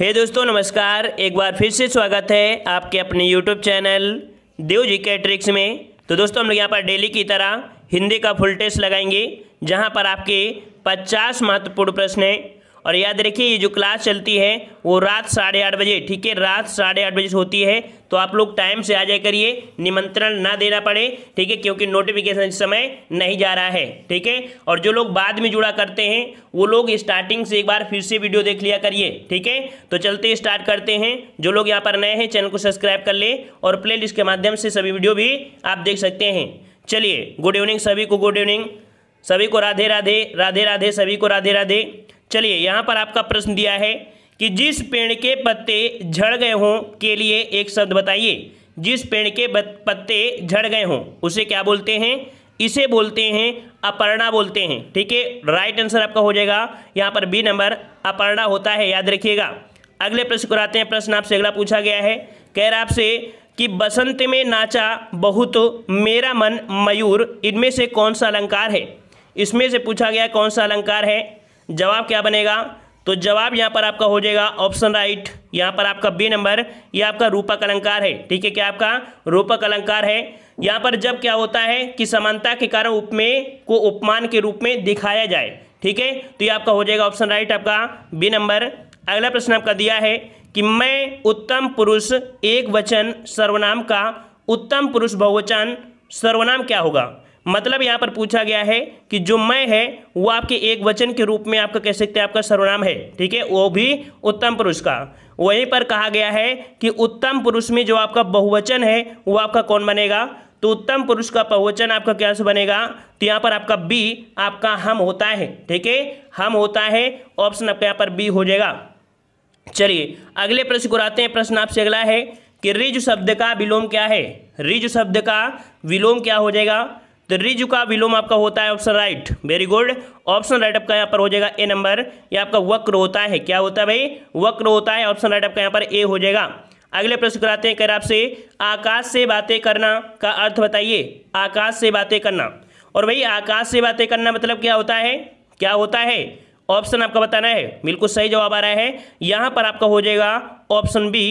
हे hey दोस्तों नमस्कार एक बार फिर से स्वागत है आपके अपने यूट्यूब चैनल देव जी के ट्रिक्स में तो दोस्तों हम लोग यहाँ पर डेली की तरह हिंदी का फुल टेस्ट लगाएंगे जहाँ पर आपके 50 महत्वपूर्ण प्रश्न और याद रखिए ये जो क्लास चलती है वो रात साढ़े आठ बजे ठीक है रात साढ़े आठ बजे होती है तो आप लोग टाइम से आ जाए करिए निमंत्रण ना देना पड़े ठीक है क्योंकि नोटिफिकेशन इस समय नहीं जा रहा है ठीक है और जो लोग बाद में जुड़ा करते हैं वो लोग स्टार्टिंग से एक बार फिर से वीडियो देख लिया करिए ठीक है तो चलते स्टार्ट करते हैं जो लोग यहाँ पर नए हैं चैनल को सब्सक्राइब कर ले और प्ले के माध्यम से सभी वीडियो भी आप देख सकते हैं चलिए गुड इवनिंग सभी को गुड इवनिंग सभी को राधे राधे राधे राधे सभी को राधे राधे चलिए यहाँ पर आपका प्रश्न दिया है कि जिस पेड़ के पत्ते झड़ गए हों के लिए एक शब्द बताइए जिस पेड़ के पत्ते झड़ गए हों उसे क्या बोलते हैं इसे बोलते हैं अपर्णा बोलते हैं ठीक है राइट आंसर आपका हो जाएगा यहाँ पर बी नंबर अपर्णा होता है याद रखिएगा अगले प्रश्न को आते हैं प्रश्न आपसे अगला पूछा गया है कह रहा आपसे कि बसंत में नाचा बहुत मेरा मन मयूर इनमें से कौन सा अलंकार है इसमें से पूछा गया कौन सा अलंकार है जवाब क्या बनेगा तो जवाब यहाँ पर आपका हो जाएगा ऑप्शन राइट यहाँ पर आपका बी नंबर ये आपका रूपक अलंकार है ठीक है क्या आपका रूपक अलंकार है यहाँ पर जब क्या होता है कि समानता के कारण उपमेय को उपमान के रूप में दिखाया जाए ठीक है तो ये आपका हो जाएगा ऑप्शन राइट आपका बी नंबर अगला प्रश्न आपका दिया है कि मैं उत्तम पुरुष एक वचन सर्वनाम का उत्तम पुरुष बहुवचन सर्वनाम क्या होगा मतलब यहाँ पर पूछा गया है कि जो मैं है वो आपके एक वचन के रूप में आपका कह सकते हैं आपका सर्वनाम है ठीक है वो भी उत्तम पुरुष का वहीं पर कहा गया है कि उत्तम पुरुष में जो आपका बहुवचन है वो आपका कौन बनेगा तो उत्तम पुरुष का बहुवचन आपका क्या से बनेगा तो यहाँ पर आपका बी आपका हम होता है ठीक है हम होता है ऑप्शन आपका यहाँ पर बी हो जाएगा चलिए अगले प्रश्न को आते हैं प्रश्न आपसे अगला है कि रिज शब्द का विलोम क्या है रिज शब्द का विलोम क्या हो जाएगा तो रिजु का विलोम आपका होता है option right very good option right आपका यहाँ पर हो जाएगा ए नंबर ये आपका वक्र होता है क्या होता है भाई वक्र होता है ऑप्शन राइट आपका यहाँ पर ए हो जाएगा अगले प्रश्न कराते हैं कह आपसे आकाश से बातें करना का अर्थ बताइए आकाश से बातें करना और भाई आकाश से बातें करना मतलब क्या होता है क्या होता है ऑप्शन आपका बताना है बिल्कुल सही जवाब आ रहा है यहाँ पर आपका हो जाएगा ऑप्शन बी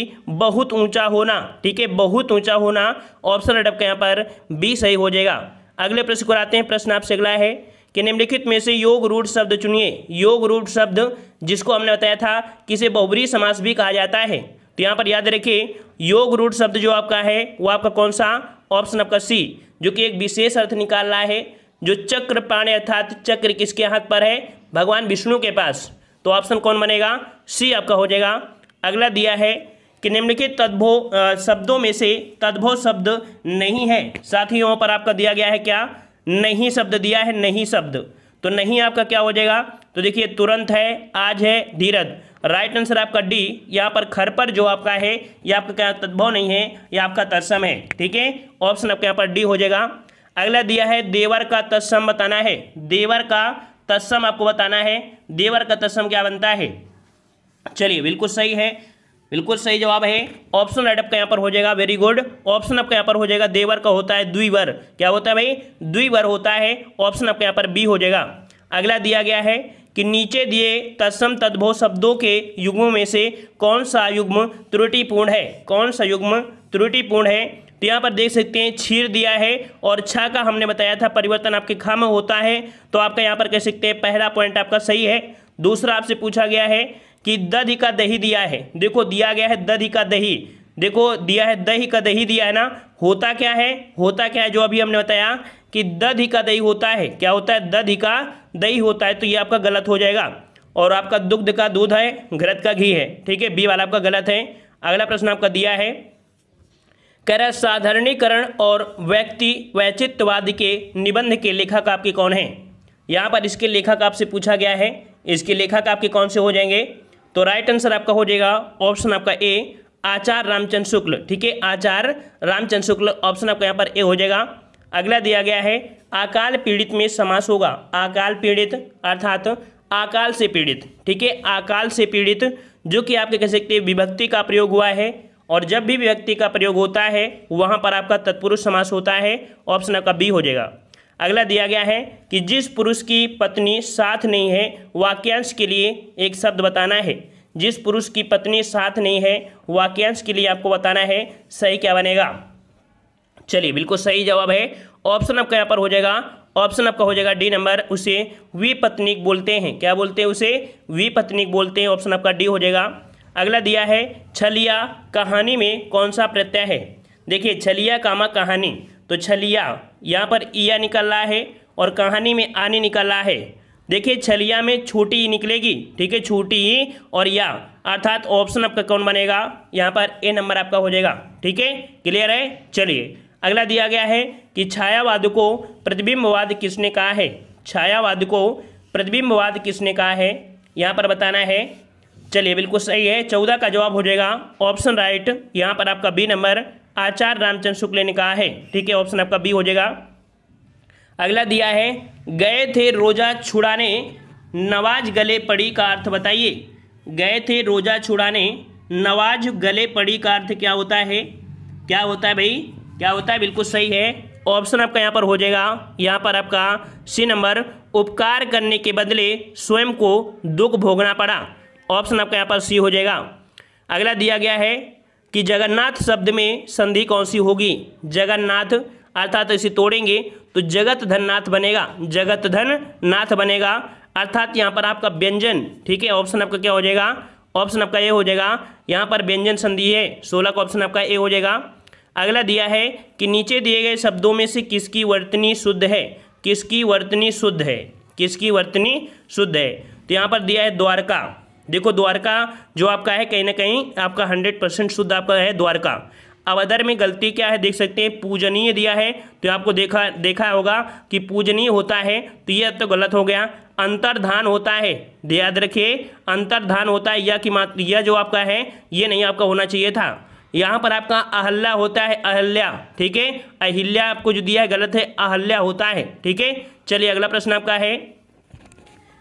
बहुत ऊंचा होना ठीक है बहुत ऊंचा होना ऑप्शन रेड आपका यहाँ पर बी सही हो जाएगा अगले प्रश्न को आते हैं प्रश्न आपसे अगला है कि निम्नलिखित में से योग रूढ़ शब्द चुनिए योग रूढ़ शब्द जिसको हमने बताया था कि इसे बहुबरी समास भी कहा जाता है तो यहाँ पर याद रखिए योग रूढ़ शब्द जो आपका है वो आपका कौन सा ऑप्शन आपका सी जो कि एक विशेष अर्थ निकाल रहा है जो चक्र प्राणी अर्थात चक्र किसके हाथ पर है भगवान विष्णु के पास तो ऑप्शन कौन बनेगा सी आपका हो जाएगा अगला दिया है कि निम्नलिखित तद्भो शब्दों में से तद्भो शब्द नहीं है साथ ही यहाँ पर आपका दिया गया है क्या नहीं शब्द दिया है नहीं शब्द तो नहीं आपका क्या हो जाएगा तो देखिए तुरंत है आज है धीरज राइट आंसर आपका डी यहाँ पर खर पर जो आपका है यह आपका क्या तद्भव नहीं है यह आपका तत्सम है ठीक है ऑप्शन आपका यहाँ पर डी हो जाएगा अगला दिया है देवर का तत्सम बताना है देवर का तत्सम आपको बताना है देवर का तत्सम क्या बनता है चलिए बिल्कुल सही है बिल्कुल सही जवाब है ऑप्शन राइट आपका यहाँ पर हो जाएगा वेरी गुड ऑप्शन आपका यहाँ पर हो जाएगा देवर का होता है द्विवर क्या होता है भाई द्विवर होता है ऑप्शन आपका यहाँ पर बी हो जाएगा अगला दिया गया है कि नीचे दिए तत्सम तद्भव शब्दों के युग्मों में से कौन सा युग्म त्रुटिपूर्ण है कौन सा युग्म त्रुटिपूर्ण है तो यहाँ पर देख सकते हैं छीर दिया है और छा का हमने बताया था परिवर्तन आपके खा में होता है तो आपका यहाँ पर कह सकते हैं पहला पॉइंट आपका सही है दूसरा आपसे पूछा गया है कि दधि का दही दिया है देखो दिया गया है दधि का दही देखो दिया है दही का दही दिया है ना होता क्या है होता क्या है जो अभी हमने बताया कि दधि का दही होता है क्या होता है दधि का दही होता है तो ये आपका गलत हो जाएगा और आपका दुग्ध का दूध है घृत का घी है ठीक है बी वाला आपका गलत है अगला प्रश्न आपका दिया है कह रहा साधारणीकरण और व्यक्ति वैचित्ववाद के निबंध के लेखक आपके कौन हैं यहाँ पर इसके लेखक आपसे पूछा गया है इसके लेखक आपके कौन से हो जाएंगे तो राइट आंसर आपका हो जाएगा ऑप्शन आपका ए आचार रामचंद्र शुक्ल ठीक है आचार रामचंद्र शुक्ल ऑप्शन आपका यहाँ पर ए हो जाएगा अगला दिया गया है अकाल पीड़ित में समास होगा अकाल पीड़ित अर्थात अकाल से पीड़ित ठीक है अकाल से पीड़ित जो कि आपके कह सकते हैं विभक्ति का प्रयोग हुआ है और जब भी विभक्ति का प्रयोग होता है वहाँ पर आपका तत्पुरुष समास होता है ऑप्शन आपका बी हो जाएगा अगला दिया गया है कि जिस पुरुष की पत्नी साथ नहीं है वाक्यांश के लिए एक शब्द बताना है जिस पुरुष की पत्नी साथ नहीं है वाक्यांश के लिए आपको बताना है सही क्या बनेगा चलिए बिल्कुल सही जवाब है ऑप्शन आपका यहाँ पर हो जाएगा ऑप्शन आपका हो जाएगा डी नंबर उसे विपत्निक बोलते हैं क्या बोलते हैं उसे विपत्निक बोलते हैं ऑप्शन आपका डी हो जाएगा अगला दिया है छलिया कहानी में कौन सा प्रत्यय है देखिए छलिया कामा कहानी तो छलिया यहाँ पर ईया निकल रहा है और कहानी में आनी निकल रहा है देखिए छलिया में छोटी ई निकलेगी ठीक है छोटी ई और या अर्थात ऑप्शन आपका कौन बनेगा यहाँ पर ए नंबर आपका हो जाएगा ठीक है क्लियर है चलिए अगला दिया गया है कि छायावाद को प्रतिबिंबवाद किसने कहा है छायावाद को प्रतिबिंबवाद किसने कहा है यहाँ पर बताना है चलिए बिल्कुल सही है चौदह का जवाब हो जाएगा ऑप्शन राइट यहाँ पर आपका बी नंबर आचार्य रामचंद्र शुक्ल ने कहा है ठीक है ऑप्शन आपका बी हो जाएगा अगला दिया है गए थे रोजा छुड़ाने नवाज गले पड़ी का अर्थ बताइए गए थे रोजा छुड़ाने नवाज गले पड़ी का अर्थ क्या होता है क्या होता है भाई क्या होता है बिल्कुल सही है ऑप्शन आपका यहाँ पर हो जाएगा यहाँ पर आपका सी नंबर उपकार करने के बदले स्वयं को दुख भोगना पड़ा ऑप्शन आपका यहाँ पर सी हो जाएगा अगला दिया गया है कि जगन्नाथ शब्द में संधि कौन सी होगी जगन्नाथ अर्थात तो इसे तोड़ेंगे तो जगत धन नाथ बनेगा जगत धन नाथ बनेगा अर्थात यहाँ पर आपका व्यंजन ठीक है ऑप्शन आपका क्या हो जाएगा ऑप्शन आपका ए हो जाएगा यहाँ पर व्यंजन संधि है सोलह का ऑप्शन आपका ए हो जाएगा अगला दिया है कि नीचे दिए गए शब्दों में से किसकी वर्तनी शुद्ध है किसकी वर्तनी शुद्ध है किसकी वर्तनी शुद्ध है तो यहाँ पर दिया है द्वारका देखो द्वारका जो आपका है कहीं ना कहीं आपका हंड्रेड परसेंट शुद्ध आपका है द्वारका अब अदर में गलती क्या है देख सकते हैं पूजनीय दिया है तो आपको देखा देखा होगा कि पूजनीय होता है तो यह तो गलत हो गया अंतर्धान होता है याद रखिए अंतर्धान होता है यह कि यह जो आपका है ये नहीं आपका होना चाहिए था यहाँ पर आपका अहल्ला होता है अहल्या ठीक है अहिल्या आपको जो दिया है गलत है अहल्या होता है ठीक है चलिए अगला प्रश्न आपका है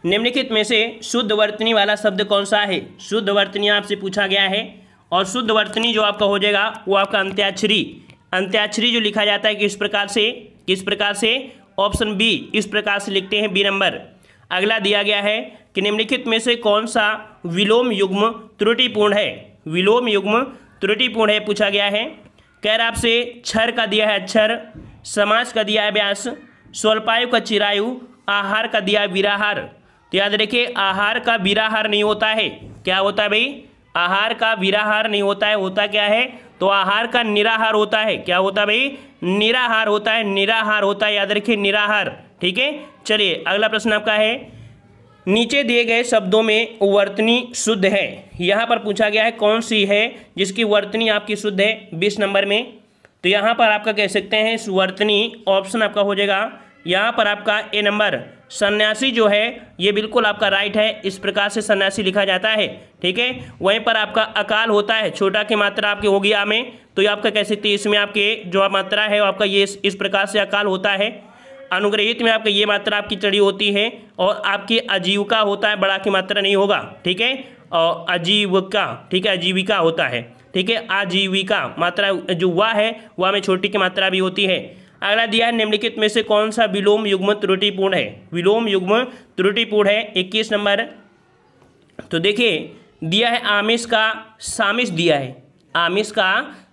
निम्नलिखित में से शुद्ध वर्तनी वाला शब्द कौन सा है शुद्ध वर्तनी आपसे पूछा गया है और शुद्ध वर्तनी जो आपका हो जाएगा वो आपका अंत्याक्षरी अंत्याक्षरी जो लिखा जाता है किस प्रकार से किस प्रकार से ऑप्शन बी इस प्रकार से लिखते हैं बी नंबर अगला दिया गया है कि निम्नलिखित में से कौन सा विलोम युग्म त्रुटिपूर्ण है विलोम युग्म त्रुटिपूर्ण है पूछा गया है कैर आपसे क्षर का दिया है अक्षर समाज का दिया है व्यास स्वल्पायु का चिरायु आहार का दिया विराहार तो याद रखिए आहार का विराहार नहीं होता है क्या होता है भाई आहार का विराहार नहीं होता है होता क्या है तो आहार का निराहार होता है क्या होता है भाई निराहार होता है निराहार होता है याद रखिए निराहार ठीक है चलिए अगला प्रश्न आपका है नीचे दिए गए शब्दों में वर्तनी शुद्ध है यहाँ पर पूछा गया है कौन सी है जिसकी वर्तनी आपकी शुद्ध है बीस नंबर में तो यहाँ पर आपका कह सकते हैं वर्तनी ऑप्शन आपका हो जाएगा यहाँ पर आपका ए नंबर सन्यासी जो है ये बिल्कुल आपका राइट है इस प्रकार से सन्यासी लिखा जाता है ठीक है वहीं पर आपका अकाल होता है छोटा की मात्रा आपकी होगी आ में तो ये आपका कह सकते हैं इसमें आपके जो मात्रा है आपका ये इस प्रकार से अकाल होता है अनुग्रहित में आपका ये मात्रा आपकी चढ़ी होती है और आपकी आजीविका होता है बड़ा की मात्रा नहीं होगा ठीक है और आजीविका ठीक है आजीविका होता है ठीक है आजीविका मात्रा जो वाह है वह में छोटी की मात्रा भी होती है अगला दिया है निम्नलिखित में से कौन सा विलोम युग्म त्रुटिपूर्ण है विलोम युग्म त्रुटिपूर्ण है इक्कीस नंबर तो देखिए दिया है आमिष का सामिश दिया है आमिष का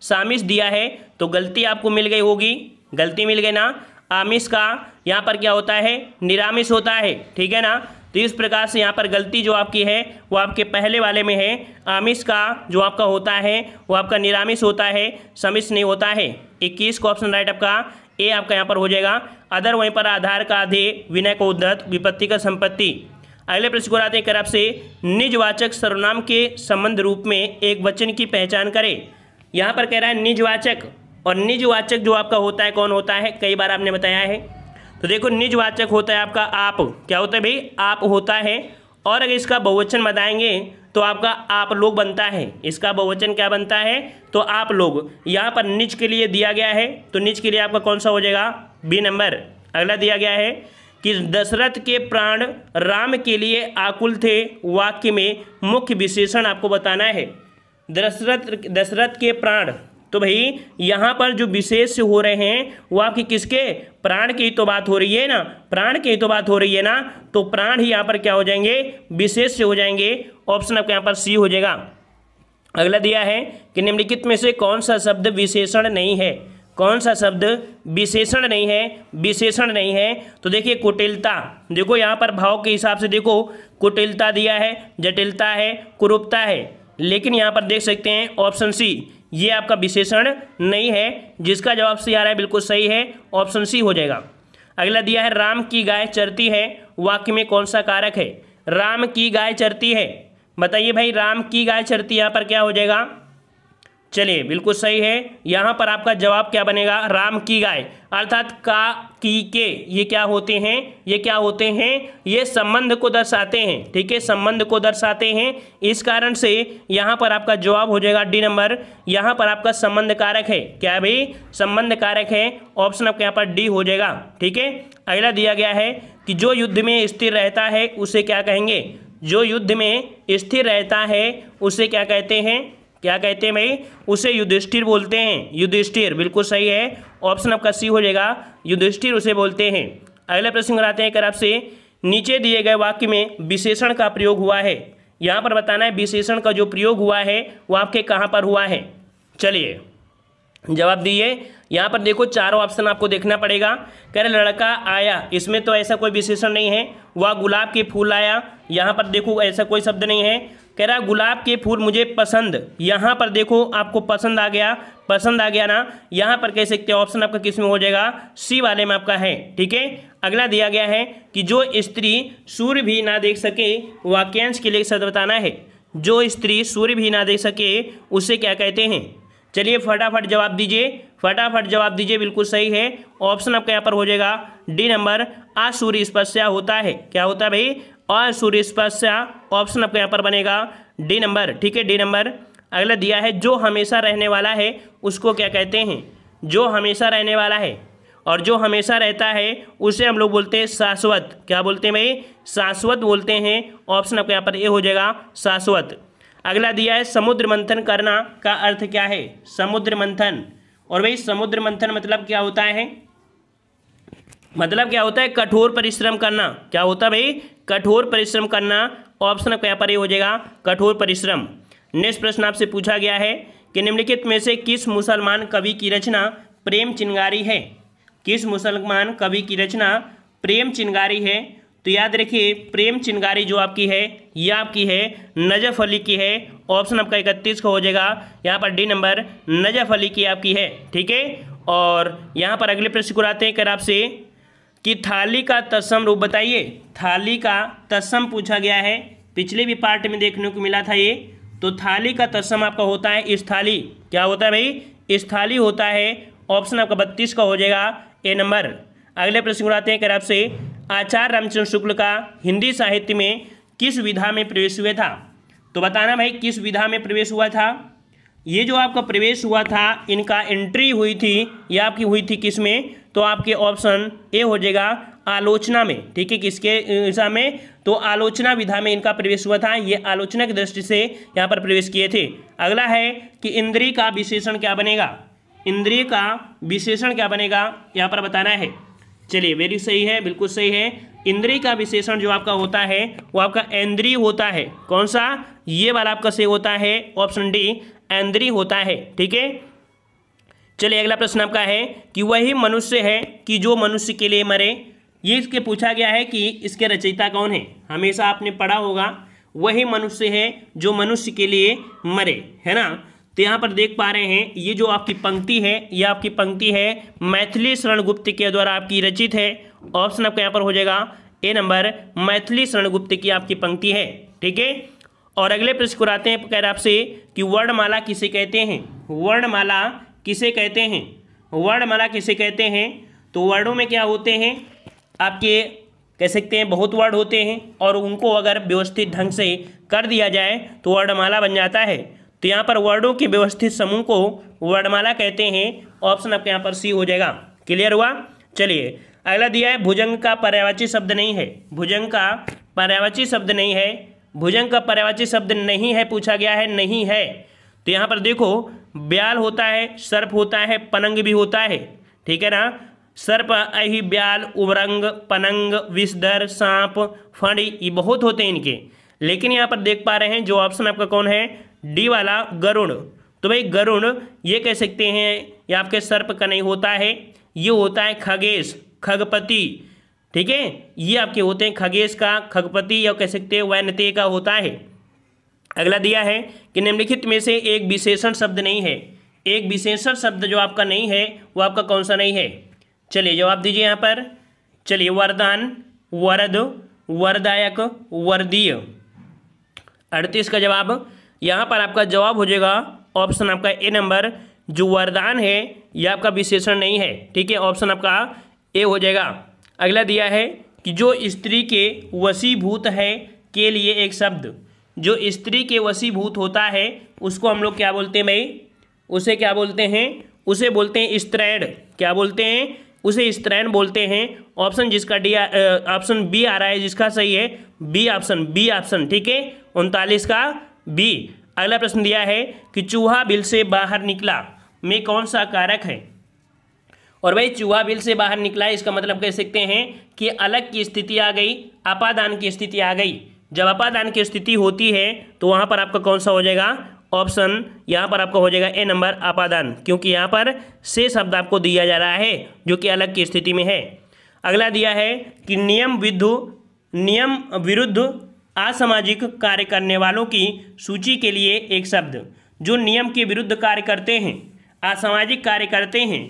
सामिश दिया है तो गलती आपको मिल गई होगी गलती मिल गई ना आमिष का यहाँ पर क्या होता है निरामिष होता है ठीक है ना तो इस प्रकार से यहाँ पर गलती जो आपकी है वो आपके पहले वाले में है आमिष का जो आपका होता है वो आपका निरामिष होता है समिष नहीं होता है इक्कीस का ऑप्शन राइट आपका ए आपका यहाँ पर हो जाएगा अदर वहीं पर आधार का आधे विनय को उद्धत विपत्ति का संपत्ति अगले प्रश्न को आते हैं कर आपसे निजवाचक सर्वनाम के संबंध रूप में एक वचन की पहचान करें यहाँ पर कह रहा है निजवाचक और निजवाचक जो आपका होता है कौन होता है कई बार आपने बताया है तो देखो निजवाचक होता है आपका आप क्या होता है भाई आप होता है और अगर इसका बहुवचन बताएंगे तो आपका आप लोग बनता है इसका बहुवचन क्या बनता है तो आप लोग यहाँ पर निच के लिए दिया गया है तो निच के लिए आपका कौन सा हो जाएगा बी नंबर अगला दिया गया है कि दशरथ के प्राण राम के लिए आकुल थे वाक्य में मुख्य विशेषण आपको बताना है दशरथ दशरथ के प्राण तो भाई यहाँ पर जो विशेष हो रहे हैं वो आपके किसके प्राण की तो बात हो रही है ना प्राण की तो बात हो रही है ना तो प्राण ही यहाँ पर क्या हो जाएंगे विशेष हो जाएंगे ऑप्शन आपके यहाँ पर सी हो जाएगा अगला दिया है कि निम्नलिखित में से कौन सा शब्द विशेषण नहीं है कौन सा शब्द विशेषण नहीं है विशेषण नहीं है तो देखिए कुटिलता देखो यहाँ पर भाव के हिसाब से देखो कुटिलता दिया है जटिलता है कुरूपता है लेकिन यहाँ पर देख सकते हैं ऑप्शन सी ये आपका विशेषण नहीं है जिसका जवाब सी आ रहा है बिल्कुल सही है ऑप्शन सी हो जाएगा अगला दिया है राम की गाय चरती है वाक्य में कौन सा कारक है राम की गाय चरती है बताइए भाई राम की गाय चरती यहाँ पर क्या हो जाएगा चलिए बिल्कुल सही है यहाँ पर आपका जवाब क्या बनेगा राम की गाय अर्थात का की के ये क्या होते हैं ये क्या होते हैं ये संबंध को दर्शाते हैं ठीक है संबंध को दर्शाते हैं इस कारण से यहाँ पर आपका जवाब हो जाएगा डी नंबर यहाँ पर आपका संबंध कारक है क्या भाई संबंध कारक है ऑप्शन आपके यहाँ पर डी हो जाएगा ठीक है अगला दिया गया है कि जो युद्ध में स्थिर रहता है उसे क्या कहेंगे जो युद्ध में स्थिर रहता है उसे क्या कहते हैं क्या कहते हैं भाई उसे युधिष्ठिर बोलते हैं युधिष्ठिर बिल्कुल सही है ऑप्शन आपका सी हो जाएगा युधिष्ठिर उसे बोलते हैं अगला प्रश्न कराते हैं कर आपसे नीचे दिए गए वाक्य में विशेषण का प्रयोग हुआ है यहाँ पर बताना है विशेषण का जो प्रयोग हुआ है वो आपके कहाँ पर हुआ है चलिए जवाब दिए यहाँ पर देखो चारों ऑप्शन आपको देखना पड़ेगा कह रहे लड़का आया इसमें तो ऐसा कोई विशेषण नहीं है वह गुलाब के फूल आया यहाँ पर देखो ऐसा कोई शब्द नहीं है कह रहा गुलाब के फूल मुझे पसंद यहाँ पर देखो आपको पसंद आ गया पसंद आ गया ना यहाँ पर कह सकते हैं ऑप्शन आपका किस में हो जाएगा सी वाले में आपका है ठीक है अगला दिया गया है कि जो स्त्री सूर्य भी ना देख सके वाक्यांश के लिए सद बताना है जो स्त्री सूर्य भी ना देख सके उसे क्या कहते हैं चलिए फटाफट जवाब दीजिए फटाफट जवाब दीजिए बिल्कुल सही है ऑप्शन आपका यहाँ पर हो जाएगा डी नंबर असूर्य स्पर्श होता है क्या होता है भाई और सूर्य स्पर्श ऑप्शन आपका यहाँ पर बनेगा डी नंबर ठीक है डी नंबर अगला दिया है जो हमेशा रहने वाला है उसको क्या कहते हैं जो हमेशा रहने वाला है और जो हमेशा रहता है उसे हम लोग बोलते हैं शाश्वत क्या बोलते हैं भाई शाश्वत बोलते हैं ऑप्शन आपका यहाँ पर ए हो जाएगा शाश्वत अगला दिया है समुद्र मंथन करना का अर्थ क्या है समुद्र मंथन और भाई समुद्र मंथन मतलब क्या होता है मतलब क्या होता है कठोर परिश्रम करना क्या होता है भाई कठोर परिश्रम करना ऑप्शन आपका यहाँ पर हो जाएगा कठोर परिश्रम नेक्स्ट प्रश्न आपसे पूछा गया है कि निम्नलिखित में से किस मुसलमान कवि की रचना प्रेम चिंगारी है किस मुसलमान कवि की रचना प्रेम चिंगारी है तो याद रखिए प्रेम चिंगारी जो आपकी है यह आपकी है नजफ अली की है ऑप्शन आपका इकतीस का हो जाएगा यहाँ पर डी नंबर नजफ अली की आपकी है ठीक है और यहाँ पर अगले प्रश्न को आते हैं कर आपसे कि थाली का तस्म रूप बताइए थाली का तस्म पूछा गया है पिछले भी पार्ट में देखने को मिला था ये तो थाली का तस्म आपका होता है इस थाली क्या होता है भाई इस थाली होता है ऑप्शन आपका बत्तीस का हो जाएगा ए नंबर अगले प्रश्न को आते हैं कर आपसे आचार्य रामचंद्र शुक्ल का हिंदी साहित्य में किस विधा में प्रवेश हुआ था तो बताना भाई किस विधा में प्रवेश हुआ था ये जो आपका प्रवेश हुआ था इनका एंट्री हुई थी या आपकी हुई थी किस में तो आपके ऑप्शन ए हो जाएगा आलोचना में ठीक है किसके दिशा में तो आलोचना विधा में इनका प्रवेश हुआ था ये आलोचना की दृष्टि से यहाँ पर प्रवेश किए थे अगला है कि इंद्रिय का विशेषण क्या बनेगा इंद्रिय का विशेषण क्या बनेगा यहाँ पर बताना है चलिए वेरी सही है बिल्कुल सही है इंद्रिय का विशेषण जो आपका होता है वो आपका इंद्रिय होता है कौन सा ये वाला आपका सही होता है ऑप्शन डी इंद्रिय होता है ठीक है चलिए अगला प्रश्न आपका है कि वही मनुष्य है कि जो मनुष्य के लिए मरे ये इसके पूछा गया है कि इसके रचयिता कौन है हमेशा आपने पढ़ा होगा वही मनुष्य है जो मनुष्य के लिए मरे है ना तो यहाँ पर देख पा रहे हैं ये जो आपकी पंक्ति है ये आपकी पंक्ति है मैथिली शरण गुप्त के द्वारा आपकी रचित है ऑप्शन आपका यहाँ पर हो जाएगा ए नंबर मैथिली शरणगुप्त की आपकी पंक्ति है ठीक है और अगले प्रश्न को आते हैं कह रहे आपसे कि वर्णमाला किसे कहते हैं वर्णमाला किसे कहते हैं वर्णमाला किसे कहते हैं तो वर्णों में क्या होते हैं आपके कह सकते हैं बहुत वर्ड होते हैं और उनको अगर व्यवस्थित ढंग से कर दिया जाए तो वर्णमाला बन जाता है तो यहाँ पर वर्डों के व्यवस्थित समूह को वर्णमाला कहते हैं ऑप्शन आपके यहाँ पर सी हो जाएगा क्लियर हुआ चलिए अगला दिया है भुजंग का पर्यावाची शब्द नहीं है भुजंग का पर्यावाची शब्द नहीं है भुजंग का पर्यावाची शब्द नहीं है पूछा गया है नहीं है तो यहाँ पर देखो ब्याल होता है सर्प होता है पनंग भी होता है ठीक है ना सर्प अही ब्याल उबरंग पनंग विषधर सांप फणी ये बहुत होते हैं इनके लेकिन यहाँ पर देख पा रहे हैं जो ऑप्शन आपका कौन है डी वाला गरुण तो भाई गरुण ये कह सकते हैं ये आपके सर्प का नहीं होता है ये होता है खगेश खगपति ठीक है ये आपके होते हैं खगेश का खगपति या कह सकते हैं वैनते का होता है अगला दिया है कि निम्नलिखित में से एक विशेषण शब्द नहीं है एक विशेषण शब्द जो आपका नहीं है वो आपका कौन सा नहीं है चलिए जवाब दीजिए यहाँ पर चलिए वरदान वरद वरदायक वर्दीय अड़तीस का जवाब यहाँ पर आपका जवाब हो जाएगा ऑप्शन आपका ए नंबर जो वरदान है यह आपका विशेषण नहीं है ठीक है ऑप्शन आपका ए हो जाएगा अगला दिया है कि जो स्त्री के वसीभूत है के लिए एक शब्द जो स्त्री के वसीभूत होता है उसको हम लोग क्या बोलते हैं भाई उसे क्या बोलते हैं उसे बोलते हैं स्त्रैण क्या बोलते हैं उसे स्त्रैण बोलते हैं ऑप्शन जिसका डी ऑप्शन बी आ रहा है जिसका सही है बी ऑप्शन बी ऑप्शन ठीक है उनतालीस का बी अगला प्रश्न दिया है कि चूहा बिल से बाहर निकला में कौन सा कारक है और भाई चूहा बिल से बाहर निकला इसका मतलब कह सकते हैं कि अलग की स्थिति आ गई अपादान की स्थिति आ गई जब अपादान की स्थिति होती है तो वहाँ पर आपका कौन सा हो जाएगा ऑप्शन यहाँ पर आपका हो जाएगा ए नंबर अपादान क्योंकि यहाँ पर से शब्द आपको दिया जा रहा है जो कि अलग की स्थिति में है अगला दिया है कि नियम विद्ध नियम विरुद्ध असामाजिक कार्य करने वालों की सूची के लिए एक शब्द जो नियम के विरुद्ध कार्य करते हैं असामाजिक कार्य करते हैं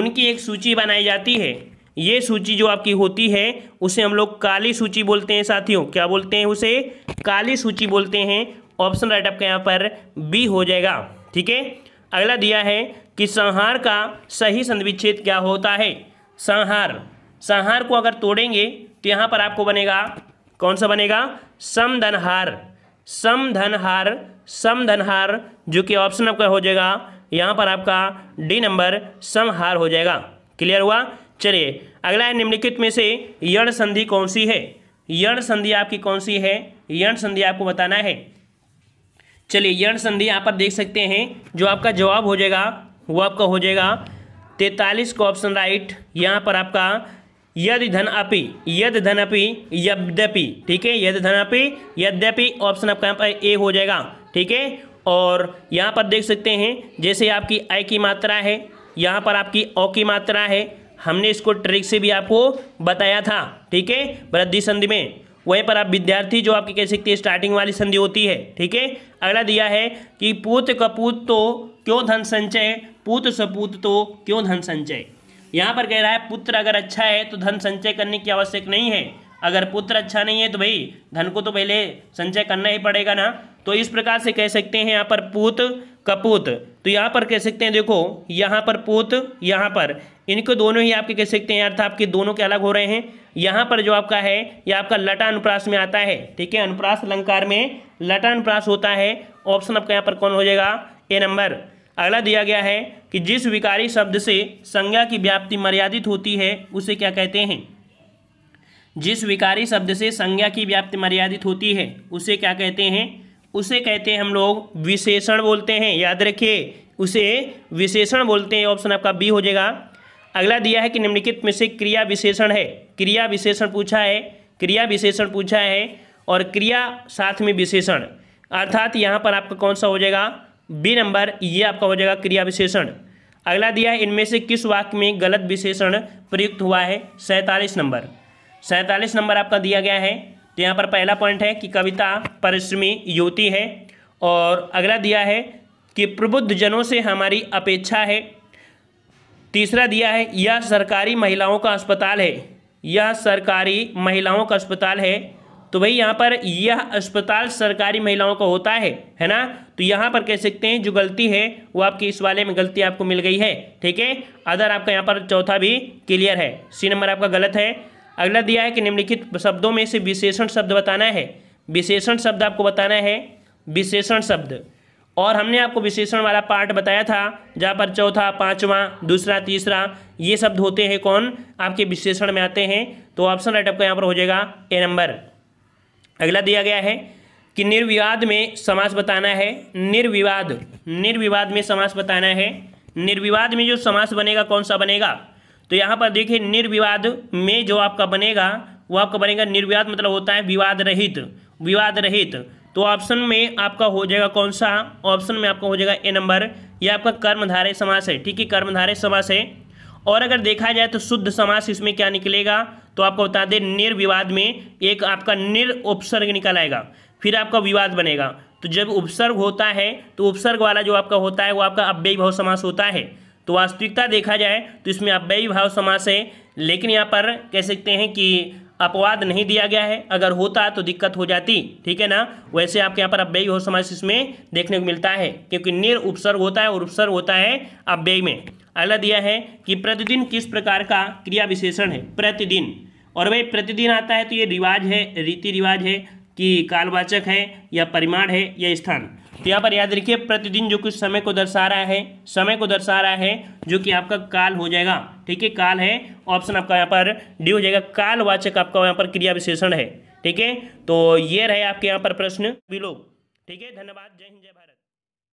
उनकी एक सूची बनाई जाती है ये सूची जो आपकी होती है उसे हम लोग काली सूची बोलते हैं साथियों क्या बोलते हैं उसे काली सूची बोलते हैं ऑप्शन राइट आपका यहाँ पर बी हो जाएगा ठीक है अगला दिया है कि संहार का सही संविच्छेद क्या होता है संहार संहार को अगर तोड़ेंगे तो यहाँ पर आपको बनेगा कौन सा बनेगा समधनहार समधनहार समधनहार जो कि ऑप्शन आपका हो जाएगा यहाँ पर आपका डी नंबर समहार हो जाएगा क्लियर हुआ चलिए अगला है निम्नलिखित में से यण संधि कौन सी है यण संधि आपकी कौन सी है यण संधि आपको बताना है चलिए यण संधि यहाँ पर देख सकते हैं जो आपका जवाब हो जाएगा वो आपका हो जाएगा तैतालीस का ऑप्शन राइट यहाँ पर आपका यद धन अपि यद धन अपि यद्यपि ठीक है यद धन अपि यद्यपि ऑप्शन आपका यहाँ पर ए हो जाएगा ठीक है और यहाँ पर देख सकते हैं जैसे आपकी अ की मात्रा है यहाँ पर आपकी ओ की मात्रा है हमने इसको ट्रिक से भी आपको बताया था ठीक है वृद्धि संधि में वहीं पर आप विद्यार्थी जो आपकी कह सकती है स्टार्टिंग वाली संधि होती है ठीक है अगला दिया है कि पूत कपूत तो क्यों धन संचय पूत सपूत तो क्यों धन संचय यहाँ पर कह रहा है पुत्र अगर अच्छा है तो धन संचय करने की आवश्यक नहीं है अगर पुत्र अच्छा नहीं है तो भाई धन को तो पहले संचय करना ही पड़ेगा ना तो इस प्रकार से कह सकते हैं यहाँ पर पूत कपूत तो यहाँ पर कह सकते हैं देखो यहाँ पर पोत यहाँ पर इनको दोनों ही आपके कह सकते हैं अर्थात आपके दोनों के अलग हो रहे हैं यहाँ पर जो आपका है यह आपका लटा अनुप्रास में आता है ठीक है अनुप्रास अलंकार में लटा अनुप्रास होता है ऑप्शन आपका यहाँ पर कौन हो जाएगा ए नंबर अगला दिया गया है कि जिस विकारी शब्द से संज्ञा की व्याप्ति मर्यादित होती है उसे क्या कहते हैं जिस विकारी शब्द से संज्ञा की व्याप्ति मर्यादित होती है उसे क्या कहते हैं उसे कहते हैं हम लोग विशेषण बोलते हैं याद रखिए उसे विशेषण बोलते हैं ऑप्शन आपका बी हो जाएगा अगला दिया है कि निम्नलिखित में से क्रिया विशेषण है क्रिया विशेषण पूछा है क्रिया विशेषण पूछा है और क्रिया साथ में विशेषण अर्थात यहाँ पर आपका कौन सा हो जाएगा बी नंबर ये आपका हो जाएगा क्रिया विशेषण अगला दिया है इनमें से किस वाक्य में गलत विशेषण प्रयुक्त हुआ है सैंतालीस नंबर सैंतालीस नंबर आपका दिया गया है तो यहाँ पर पहला पॉइंट है कि कविता परिश्रमी युवती है और अगला दिया है कि प्रबुद्ध जनों से हमारी अपेक्षा है तीसरा दिया है यह सरकारी महिलाओं का अस्पताल है यह सरकारी महिलाओं का अस्पताल है तो भाई यहाँ पर यह अस्पताल सरकारी महिलाओं का होता है है ना तो यहाँ पर कह सकते हैं जो गलती है वो आपकी इस वाले में गलती आपको मिल गई है ठीक है अदर आपका यहाँ पर चौथा भी क्लियर है सी नंबर आपका गलत है अगला दिया है कि निम्नलिखित शब्दों में से विशेषण शब्द बताना है विशेषण शब्द आपको बताना है विशेषण शब्द और हमने आपको विशेषण वाला पार्ट बताया था जहाँ पर चौथा पाँचवा दूसरा तीसरा ये शब्द होते हैं कौन आपके विशेषण में आते हैं तो ऑप्शन राइट आपका यहाँ पर हो जाएगा ए नंबर अगला दिया गया है कि निर्विवाद में समास बताना है निर्विवाद निर्विवाद में समास बताना है निर्विवाद में जो समास बनेगा कौन सा बनेगा तो यहाँ पर देखिए निर्विवाद में जो आपका बनेगा वो आपका बनेगा निर्विवाद मतलब होता है विवाद रहित विवाद रहित तो ऑप्शन में आपका हो जाएगा कौन सा ऑप्शन में आपका हो जाएगा ए नंबर ये आपका कर्मधारय समास है ठीक है कर्मधारय समास है और अगर देखा जाए तो शुद्ध समास इसमें क्या निकलेगा तो आपको बता दें निर्विवाद में एक आपका निर उपसर्ग निकल आएगा फिर आपका विवाद बनेगा तो जब उपसर्ग होता है तो उपसर्ग वाला जो आपका होता है वो आपका भाव समास होता है तो वास्तविकता देखा जाए तो इसमें अव्ययी भाव समास है लेकिन यहाँ पर कह सकते हैं कि अपवाद नहीं दिया गया है अगर होता तो दिक्कत हो जाती ठीक है ना वैसे आपके यहाँ पर अव्ययी भाव समास इसमें देखने को मिलता है क्योंकि निर उपसर्ग होता है और उपसर्ग होता है अव्ययी में अगला दिया है कि प्रतिदिन किस प्रकार का क्रिया विशेषण है प्रतिदिन और भाई प्रतिदिन आता है तो ये रिवाज है रीति रिवाज है कि कालवाचक है या परिमाण है या स्थान तो यहाँ पर याद रखिए प्रतिदिन जो कुछ समय को दर्शा रहा है समय को दर्शा रहा है जो कि आपका काल हो जाएगा ठीक है काल है ऑप्शन आपका यहाँ पर डी हो जाएगा कालवाचक आपका यहाँ पर क्रिया विशेषण है ठीक है तो ये रहे आपके यहाँ पर प्रश्न बिलो ठीक है धन्यवाद जय हिंद जय भारत